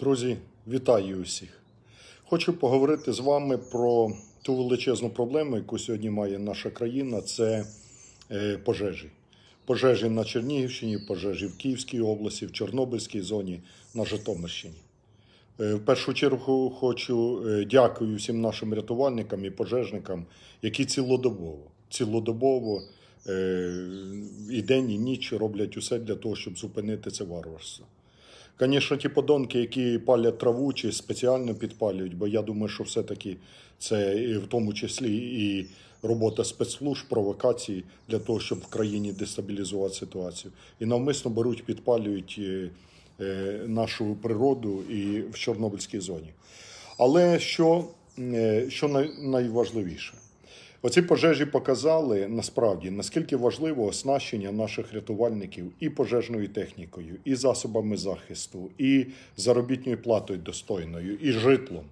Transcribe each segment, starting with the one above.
Друзі, вітаю усіх! Хочу поговорити з вами про ту величезну проблему, яку сьогодні має наша країна, це е, пожежі. Пожежі на Чернігівщині, пожежі в Київській області, в Чорнобильській зоні, на Житомирщині. Е, в першу чергу хочу е, дякую всім нашим рятувальникам і пожежникам, які цілодобово, цілодобово і день, і ніч роблять усе для того, щоб зупинити це варварство. Звісно, ті подонки, які палять траву чи спеціально підпалюють, бо я думаю, що все-таки це в тому числі і робота спецслужб, провокації для того, щоб в країні дестабілізувати ситуацію. І навмисно беруть, підпалюють е, е, нашу природу і в Чорнобильській зоні. Але що, е, що найважливіше? Оці пожежі показали насправді наскільки важливо оснащення наших рятувальників і пожежною технікою, і засобами захисту, і заробітною платою достойною, і житлом.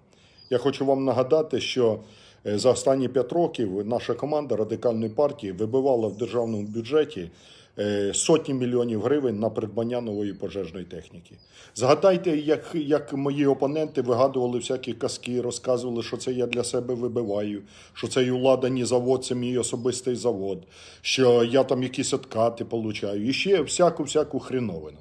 Я хочу вам нагадати, що е, за останні п'ять років наша команда радикальної партії вибивала в державному бюджеті. Е, сотні мільйонів гривень на придбання нової пожежної техніки. Згадайте, як як мої опоненти вигадували всякі казки, розказували, що це я для себе вибиваю, що цей уладані завод, це мій особистий завод, що я там якісь откати получаю, і ще всяку всяку хріновину.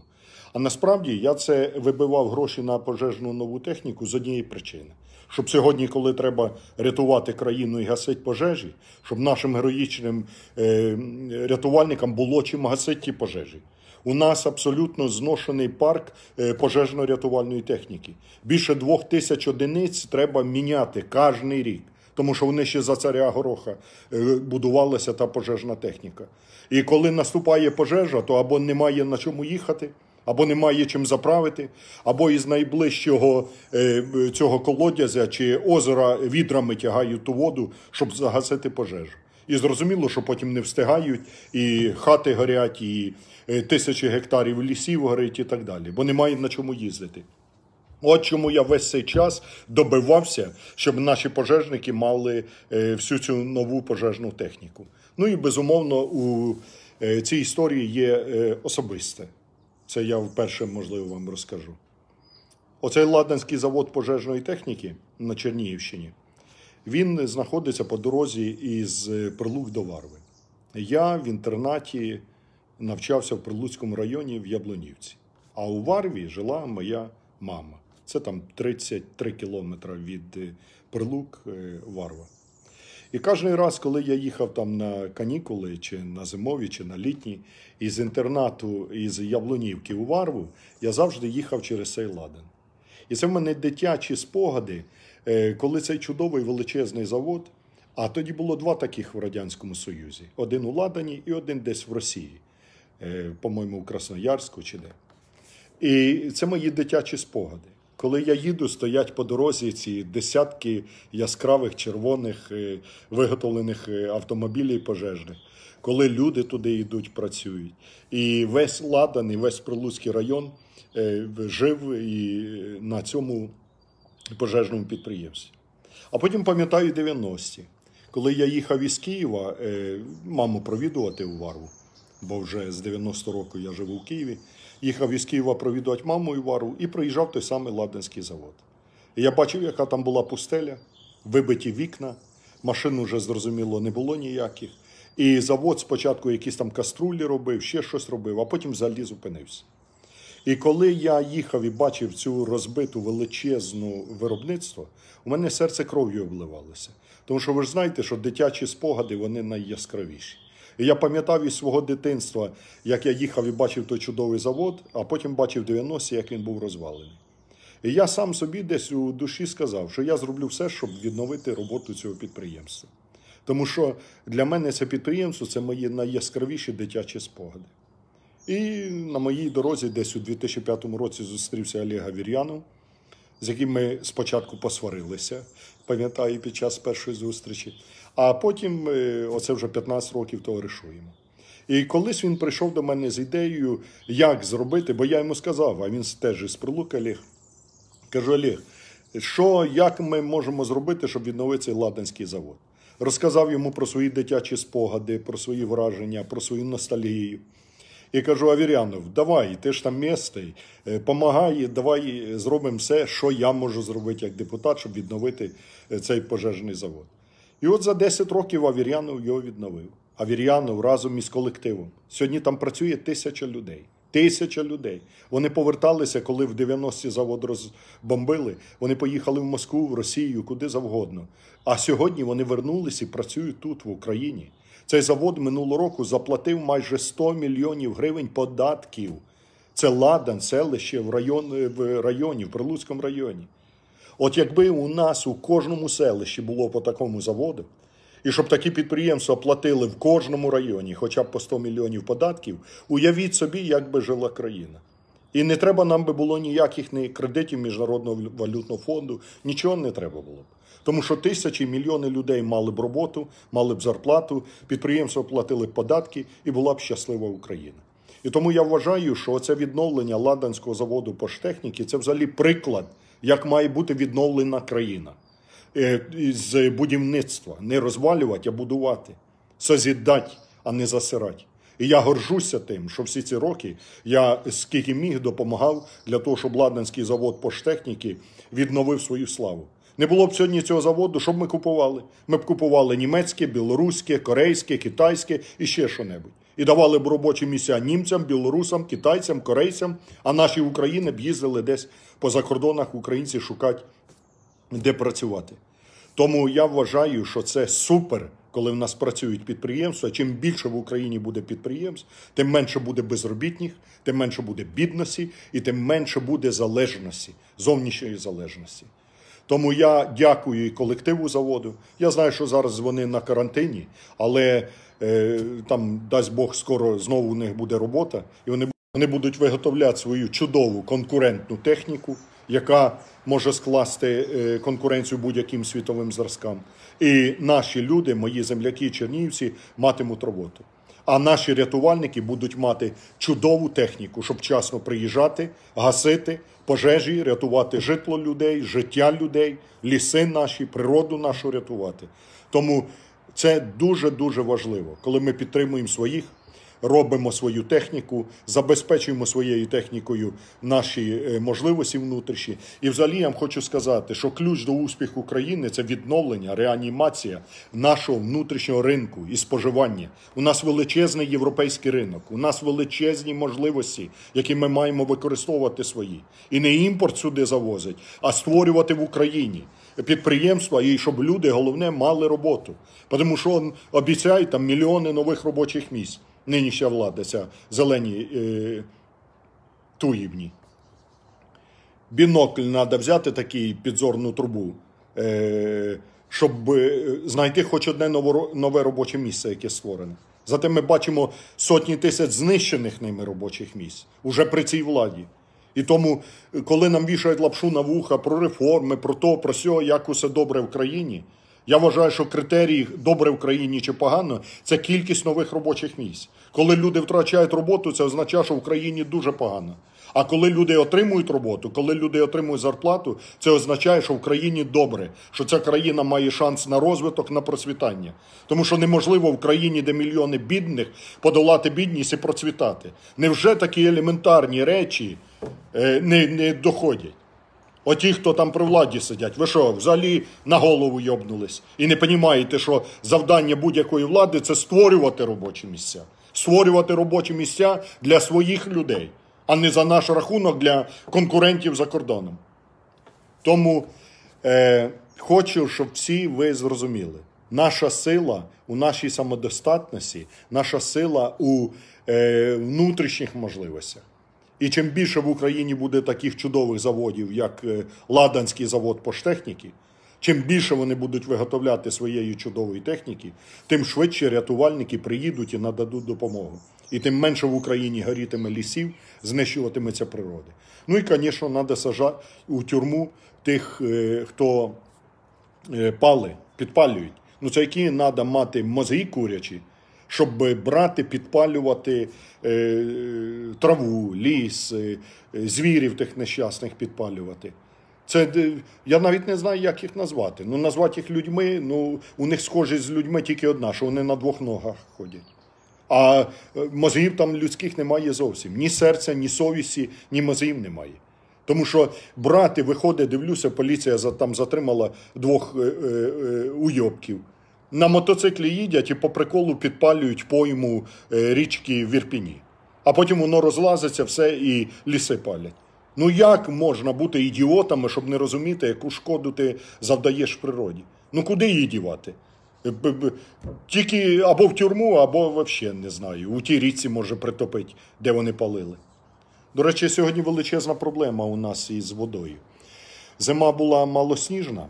А насправді я це вибивав гроші на пожежну нову техніку з однієї причини щоб сьогодні, коли треба рятувати країну і гасити пожежі, щоб нашим героїчним е, рятувальникам було чим гасити ті пожежі. У нас абсолютно зношений парк е, пожежно-рятувальної техніки. Більше двох тисяч одиниць треба міняти кожний рік. Тому що вони ще за царя гороха е, будувалася та пожежна техніка. І коли наступає пожежа, то або немає на чому їхати або немає чим заправити, або із найближчого е, цього колодязя чи озера відрами тягають ту воду, щоб загасити пожежу. І зрозуміло, що потім не встигають, і хати горять, і е, тисячі гектарів лісів горять, і так далі, бо немає на чому їздити. От чому я весь цей час добивався, щоб наші пожежники мали е, всю цю нову пожежну техніку. Ну і безумовно у цій історії є особисте. Це я вперше, можливо, вам розкажу. Оцей Ладанський завод пожежної техніки на Чернігівщині. Він знаходиться по дорозі із е, Прилук до Варви. Я в інтернаті навчався в Прилуцькому районі в Яблонівці. А у Варві жила моя мама. Це там 33 кілометри від е, Прилук е, Варва. І кожен раз, коли я їхав там на канікули, чи на зимові, чи на літні, із інтернату із Яблунівки у Варву, я завжди їхав через цей ладен. І це в мене дитячі спогади, е, коли цей чудовий величезний завод. А тоді було два таких в Радянському Союзі: один у Ладані і один десь в Росії, е, по-моєму, у Красноярську чи де. І це мої дитячі спогади. Коли я їду, стоять по дорозі ці десятки яскравих червоних е, виготовлених е, автомобілів пожежних. Коли люди туди йдуть, працюють. І весь Ладан, і весь Прилуцький район е, жив і на цьому пожежному підприємстві. А потім пам'ятаю 90-ті, коли я їхав із Києва, маму провідувати у Варву бо вже з 90 року я живу в Києві. Їхав із Києва провідувати маму і вару і приїжджав той самий Ладенський завод. І я бачив, яка там була пустеля, вибиті вікна, машин вже зрозуміло не було ніяких. І завод спочатку якісь там каструлі робив, ще щось робив, а потім взагалі зупинився. І коли я їхав і бачив цю розбиту величезну виробництво, у мене серце кров'ю обливалося. Тому що ви ж знаєте, що дитячі спогади вони найяскравіші. І я пам'ятав із свого дитинства, як я їхав і бачив той чудовий завод, а потім бачив 90-ті, як він був розвалений. І я сам собі десь у душі сказав, що я зроблю все, щоб відновити роботу цього підприємства. Тому що для мене це підприємство це мої найяскравіші дитячі спогади. І на моїй дорозі, десь у 2005 році, зустрівся Олега Вір'янов, з яким ми спочатку посварилися, пам'ятаю, під час першої зустрічі. А потім, е, оце вже 15 років, товаришуємо. І колись він прийшов до мене з ідеєю, як зробити, бо я йому сказав, а він теж із Прилук Олег. Кажу, Олег, що, як ми можемо зробити, щоб відновити цей ладанський завод? Розказав йому про свої дитячі спогади, про свої враження, про свою ностальгію. І кажу: Авірянов, давай, ти ж там місцей, е, помагай, давай е, зробимо все, що я можу зробити як депутат, щоб відновити цей пожежний завод. І от за 10 років Авір'янов його відновив. Авір'янов разом із колективом. Сьогодні там працює тисяча людей. Тисяча людей. Вони поверталися, коли в 90-ті завод розбомбили. Вони поїхали в Москву, в Росію, куди завгодно. А сьогодні вони вернулись і працюють тут, в Україні. Цей завод минулого року заплатив майже 100 мільйонів гривень податків. Це Ладан, селище в район, в районі, в Прилуцькому районі. От якби у нас у кожному селищі було по такому заводу, і щоб такі підприємства платили в кожному районі, хоча б по 100 мільйонів податків, уявіть собі, як би жила країна. І не треба нам би було ніяких ні кредитів Міжнародного валютного фонду, нічого не треба було б. Тому що тисячі мільйони людей мали б роботу, мали б зарплату, підприємства платили б податки і була б щаслива Україна. І тому я вважаю, що це відновлення Ладанського заводу поштехніки це взагалі приклад як має бути відновлена країна е, з будівництва. Не розвалювати, а будувати, созідати, а не засирати. І я горжуся тим, що всі ці роки я скільки міг допомагав для того, щоб Ладанський завод поштехніки відновив свою славу. Не було б сьогодні цього заводу, щоб ми купували? Ми б купували німецьке, білоруське, корейське, китайське і ще що-небудь і давали б робочі місця німцям, білорусам, китайцям, корейцям, а наші України б їздили десь по закордонах українці шукати, де працювати. Тому я вважаю, що це супер, коли в нас працюють підприємства. Чим більше в Україні буде підприємств, тим менше буде безробітних, тим менше буде бідності і тим менше буде залежності, зовнішньої залежності. Тому я дякую і колективу заводу. Я знаю, що зараз вони на карантині, але е, там, дасть Бог, скоро знову у них буде робота, і вони вони будуть виготовляти свою чудову конкурентну техніку, яка може скласти е, конкуренцію будь-яким світовим зразкам. І наші люди, мої земляки, Чернівці, матимуть роботу. А наші рятувальники будуть мати чудову техніку, щоб вчасно приїжджати, гасити пожежі, рятувати житло людей, життя людей, ліси наші, природу нашу рятувати. Тому це дуже дуже важливо, коли ми підтримуємо своїх робимо свою техніку, забезпечуємо своєю технікою наші е, можливості внутрішні. І взагалі я вам хочу сказати, що ключ до успіху України це відновлення, реанімація нашого внутрішнього ринку і споживання. У нас величезний європейський ринок, у нас величезні можливості, які ми маємо використовувати свої, і не імпорт сюди завозить, а створювати в Україні. Підприємства і щоб люди головне мали роботу, тому що обіцяють там мільйони нових робочих місць нинішня влада, ця зелені е, туївні. Бінокль треба взяти такий підзорну трубу, е, щоб е, знайти хоч одне нове робоче місце, яке створене. Зате ми бачимо сотні тисяч знищених ними робочих місць уже при цій владі. І тому, е, коли нам вішають лапшу на вуха про реформи, про то, про сьо, як усе добре в країні. Я вважаю, що критерії добре в країні чи погано це кількість нових робочих місць. Коли люди втрачають роботу, це означає, що в країні дуже погано. А коли люди отримують роботу, коли люди отримують зарплату, це означає, що в країні добре, що ця країна має шанс на розвиток, на процвітання. Тому що неможливо в країні, де мільйони бідних, подолати бідність і процвітати. Невже такі елементарні речі е, не, не доходять? Оті, хто там при владі сидять, ви що, взагалі на голову йобнулись і не розумієте, що завдання будь-якої влади це створювати робочі місця, створювати робочі місця для своїх людей, а не за наш рахунок для конкурентів за кордоном. Тому е, хочу, щоб всі ви зрозуміли, наша сила у нашій самодостатності, наша сила у е, внутрішніх можливостях. І чим більше в Україні буде таких чудових заводів, як е, Ладанський завод поштехніки, чим більше вони будуть виготовляти своєї чудової техніки, тим швидше рятувальники приїдуть і нададуть допомогу. І тим менше в Україні горітиме лісів, знищуватиметься природи. Ну і, звісно, треба сажати у тюрму тих, е, хто е, пали, підпалюють. Ну це які треба мати мозги курячі щоб брати, підпалювати е, траву, ліс, е, звірів тих нещасних підпалювати. Це е, я навіть не знаю, як їх назвати. Ну назвати їх людьми. Ну у них схожість з людьми тільки одна, що вони на двох ногах ходять. А мозгів там людських немає зовсім. Ні серця, ні совісті, ні мозгів немає. Тому що брати виходить, дивлюся, поліція там затримала двох е, е, уйобків на мотоциклі їдять і по приколу підпалюють пойму е, річки в Вірпіні. А потім воно розлазиться все і ліси палять. Ну як можна бути ідіотами, щоб не розуміти, яку шкоду ти завдаєш природі? Ну куди її дівати? Е, тільки або в тюрму, або взагалі не знаю. У тій річці може притопити, де вони палили. До речі, сьогодні величезна проблема у нас із водою. Зима була малосніжна.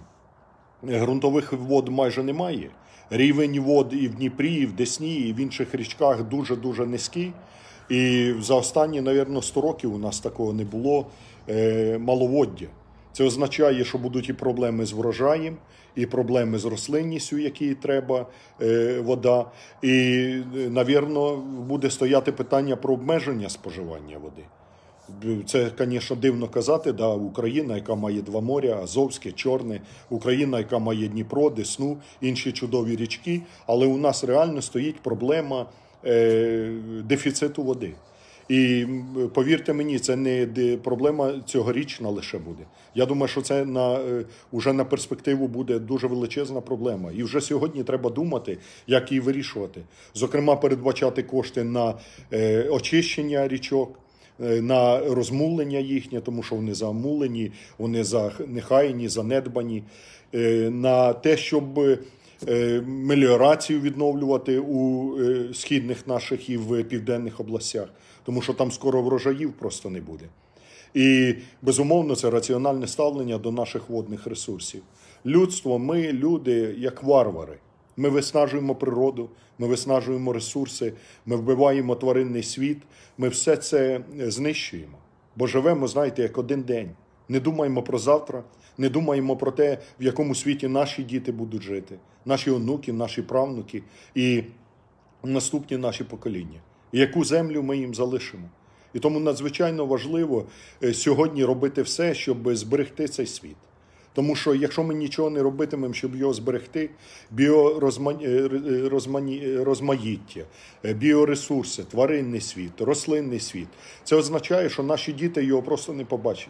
Грунтових вод майже немає. Рівень вод і в Дніпрі, і в Десні, і в інших річках дуже-дуже низький. І за останні, напевно, 100 років у нас такого не було е, маловоддя. Це означає, що будуть і проблеми з врожаєм, і проблеми з рослинністю, якій треба е, вода. І, е, навірно, буде стояти питання про обмеження споживання води. Це, звісно, дивно казати. да, Україна, яка має два моря, Азовське, Чорне, Україна, яка має Дніпро, Десну, інші чудові річки. Але у нас реально стоїть проблема е, дефіциту води. І повірте мені, це не проблема цьогорічна лише буде. Я думаю, що це на е, уже на перспективу буде дуже величезна проблема. І вже сьогодні треба думати, як її вирішувати. Зокрема, передбачати кошти на е, очищення річок. Е, на розмулення їхнє, тому що вони замулені, вони занехаяні, занедбані, е, на те, щоб е, меліорацію відновлювати у східних наших і в південних областях, тому що там скоро врожаїв просто не буде. І безумовно, це раціональне ставлення до наших водних ресурсів. Людство, ми, люди, як варвари. Ми виснажуємо природу, ми виснажуємо ресурси, ми вбиваємо тваринний світ, ми все це е, знищуємо. Бо живемо, знаєте, як один день. Не думаємо про завтра, не думаємо про те, в якому світі наші діти будуть жити, наші онуки, наші правнуки і наступні наші покоління, яку землю ми їм залишимо. І тому надзвичайно важливо е, сьогодні робити все, щоб зберегти цей світ. Тому що якщо ми нічого не робитимемо, щоб його зберегти, біорозмаїття, е, е, е, біоресурси, тваринний світ, рослинний світ, це означає, що наші діти його просто не побачать.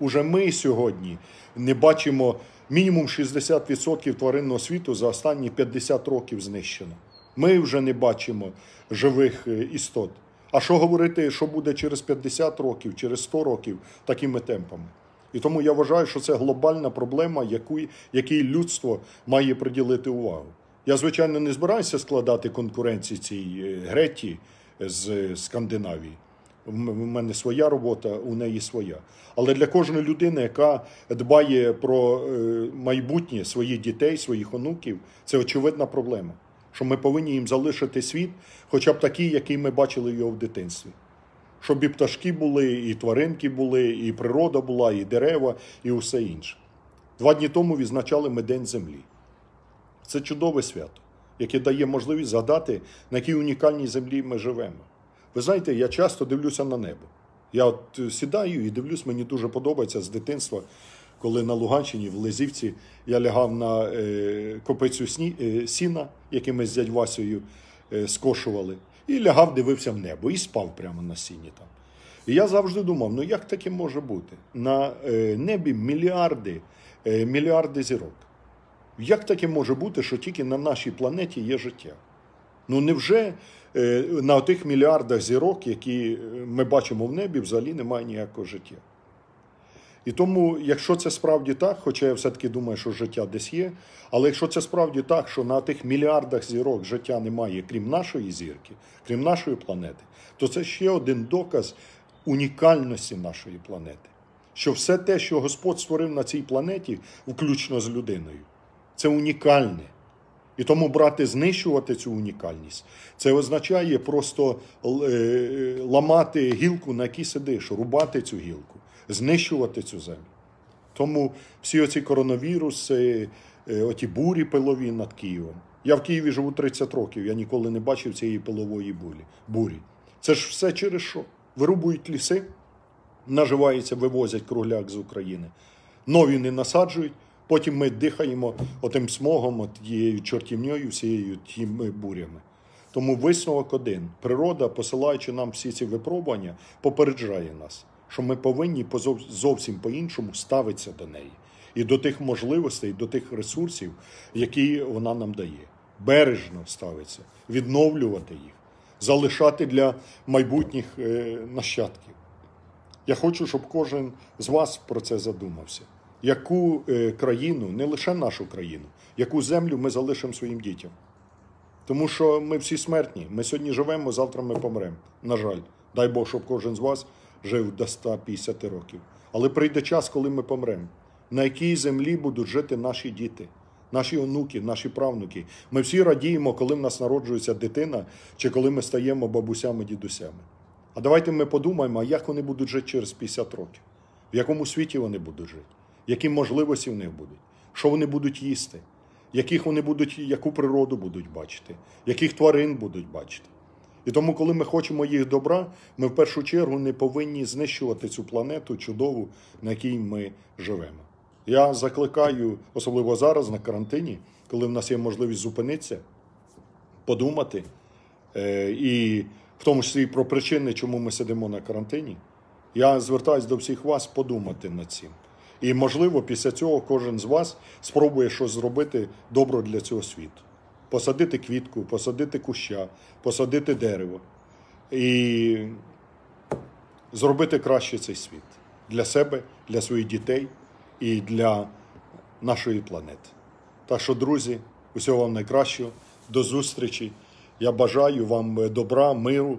Уже ми сьогодні не бачимо мінімум 60% тваринного світу за останні 50 років знищено. Ми вже не бачимо живих істот. А що говорити, що буде через 50 років, через 100 років такими темпами? І тому я вважаю, що це глобальна проблема, яку, якій людство має приділити увагу. Я, звичайно, не збираюся складати конкуренції цій е, Греті з е, Скандинавії. У мене своя робота, у неї своя. Але для кожної людини, яка дбає про е, майбутнє своїх дітей, своїх онуків, це очевидна проблема. Що ми повинні їм залишити світ, хоча б такий, який ми бачили його в дитинстві щоб і пташки були, і тваринки були, і природа була, і дерева, і усе інше. Два дні тому відзначали ми День землі. Це чудове свято, яке дає можливість згадати, на якій унікальній землі ми живемо. Ви знаєте, я часто дивлюся на небо. Я от е, сідаю і дивлюсь, мені дуже подобається з дитинства, коли на Луганщині в Лизівці, я лягав на е, копицю сні, е, сіна, який ми з дядь Васею е, скошували і лягав, дивився в небо, і спав прямо на сіні там. І я завжди думав, ну як таке може бути? На е, небі мільярди, е, мільярди зірок. Як таке може бути, що тільки на нашій планеті є життя? Ну невже е, на тих мільярдах зірок, які ми бачимо в небі, взагалі немає ніякого життя? І тому, якщо це справді так, хоча я все-таки думаю, що життя десь є, але якщо це справді так, що на тих мільярдах зірок життя немає, крім нашої зірки, крім нашої планети, то це ще один доказ унікальності нашої планети. Що все те, що Господь створив на цій планеті, включно з людиною, це унікальне. І тому брати, знищувати цю унікальність, це означає просто е, е, ламати гілку, на якій сидиш, рубати цю гілку знищувати цю землю. Тому всі оці коронавіруси, е, оті бурі пилові над Києвом. Я в Києві живу 30 років, я ніколи не бачив цієї пилової бурі. бурі. Це ж все через що? Вирубують ліси, наживаються, вивозять кругляк з України. Нові не насаджують. Потім ми дихаємо отим смогом, тією чортівньою, всією тіми бурями. Тому висновок один: природа, посилаючи нам всі ці випробування, попереджає нас що ми повинні зовсім по-іншому ставитися до неї і до тих можливостей, і до тих ресурсів, які вона нам дає. Бережно ставитися, відновлювати їх, залишати для майбутніх е, нащадків. Я хочу, щоб кожен з вас про це задумався. Яку е, країну, не лише нашу країну, яку землю ми залишимо своїм дітям? Тому що ми всі смертні. Ми сьогодні живемо, завтра ми помремо. На жаль, дай Бог, щоб кожен з вас жив до 150 років. Але прийде час, коли ми помремо, на якій землі будуть жити наші діти, наші онуки, наші правнуки. Ми всі радіємо, коли в нас народжується дитина чи коли ми стаємо бабусями, дідусями. А давайте ми подумаємо, як вони будуть жити через 50 років, в якому світі вони будуть жити, які можливості в них будуть, що вони будуть їсти, яких вони будуть, яку природу будуть бачити, яких тварин будуть бачити. І тому, коли ми хочемо їх добра, ми в першу чергу не повинні знищувати цю планету чудову, на якій ми живемо. Я закликаю, особливо зараз на карантині, коли в нас є можливість зупинитися, подумати, е, і в тому числі про причини, чому ми сидимо на карантині. Я звертаюся до всіх вас подумати над цим. І можливо, після цього кожен з вас спробує щось зробити добро для цього світу посадити квітку, посадити куща, посадити дерево і зробити краще цей світ для себе, для своїх дітей і для нашої планети. Так що, друзі, усього вам найкращого, до зустрічі. Я бажаю вам добра, миру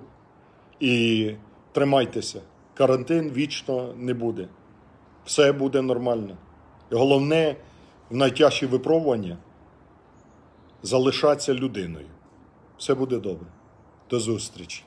і тримайтеся. Карантин вічно не буде. Все буде нормально. І головне в найтяжчі випробування залишатися людиною. Все буде добре. До зустрічі!